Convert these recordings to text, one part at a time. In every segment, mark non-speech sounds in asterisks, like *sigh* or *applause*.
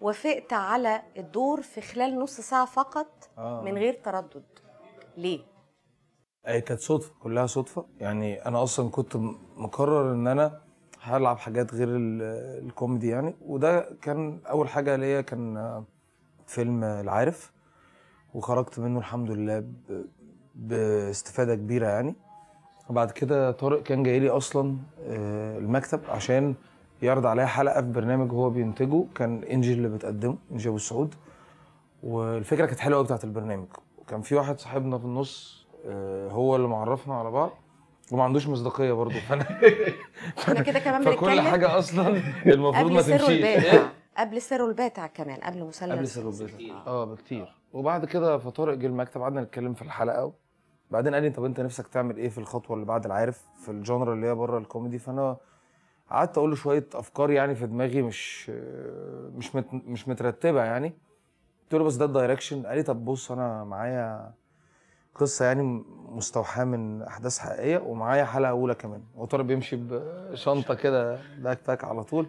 وافقت على الدور في خلال نص ساعه فقط آه. من غير تردد ليه آه، كانت صدفه كلها صدفه يعني انا اصلا كنت مقرر ان انا هلعب حاجات غير الكوميدي يعني وده كان اول حاجه ليا كان آه، فيلم العارف وخرجت منه الحمد لله باستفاده كبيره يعني وبعد كده طارق كان جاي لي اصلا آه، المكتب عشان يعرض عليا حلقه في برنامج هو بينتجه كان انجي اللي بتقدمه انجي ابو سعود والفكره كانت حلوه بتاعه البرنامج وكان في واحد صاحبنا في النص آه، هو اللي معرفنا على بعض وما عندوش مصداقيه برضه فانا *laughs* احنا كده كمان فكل حاجه اصلا المفروض ما تمشيش قبل سر الباتع *laughs* كمان قبل مسلسل قبل سر الباتع اه بكتير وبعد كده فطارق جه المكتب قعدنا نتكلم في الحلقه بعدين قال لي طب انت نفسك تعمل ايه في الخطوه اللي بعد العارف في الجانر اللي هي بره الكوميدي فانا قعدت اقول له شويه افكار يعني في دماغي مش مش مت مش مترتبه يعني قلت له بس ده الدايركشن قال لي طب بص انا معايا قصه يعني مستوحاه من احداث حقيقيه ومعايا حلقه اولى كمان هو طارق بيمشي بشنطه كده باك باك على طول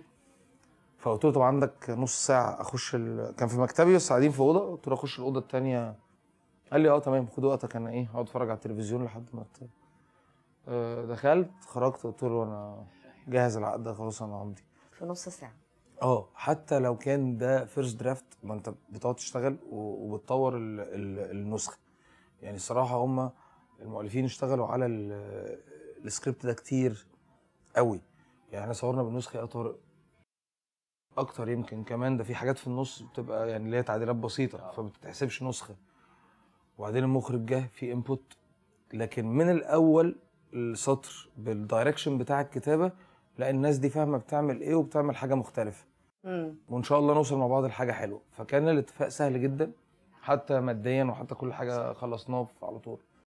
فقلت له طب عندك نص ساعه اخش ال... كان في مكتبي بس قاعدين في اوضه قلت له اخش الاوضه الثانيه قال لي اه تمام خد وقتك انا ايه اقعد اتفرج على التلفزيون لحد ما آه، دخلت خرجت قلت له انا جهز العقد ده خلاص انا همضي في نص ساعه اه حتى لو كان ده فيرست درافت ما انت بتقعد تشتغل وبتطور الـ الـ النسخه يعني الصراحه هم المؤلفين اشتغلوا على السكريبت ده كتير قوي يعني احنا صورنا بالنسخه يا طارق اكتر يمكن كمان ده في حاجات في النص بتبقى يعني اللي هي تعديلات بسيطه آه. فما بتتحسبش نسخه وبعدين المخرج جه في انبوت لكن من الاول السطر بالدايركشن بتاع الكتابه لا الناس دي فاهمه بتعمل ايه وبتعمل حاجه مختلفه مم. وان شاء الله نوصل مع بعض لحاجه حلوه فكان الاتفاق سهل جدا حتى ماديا وحتى كل حاجه خلصناه على طول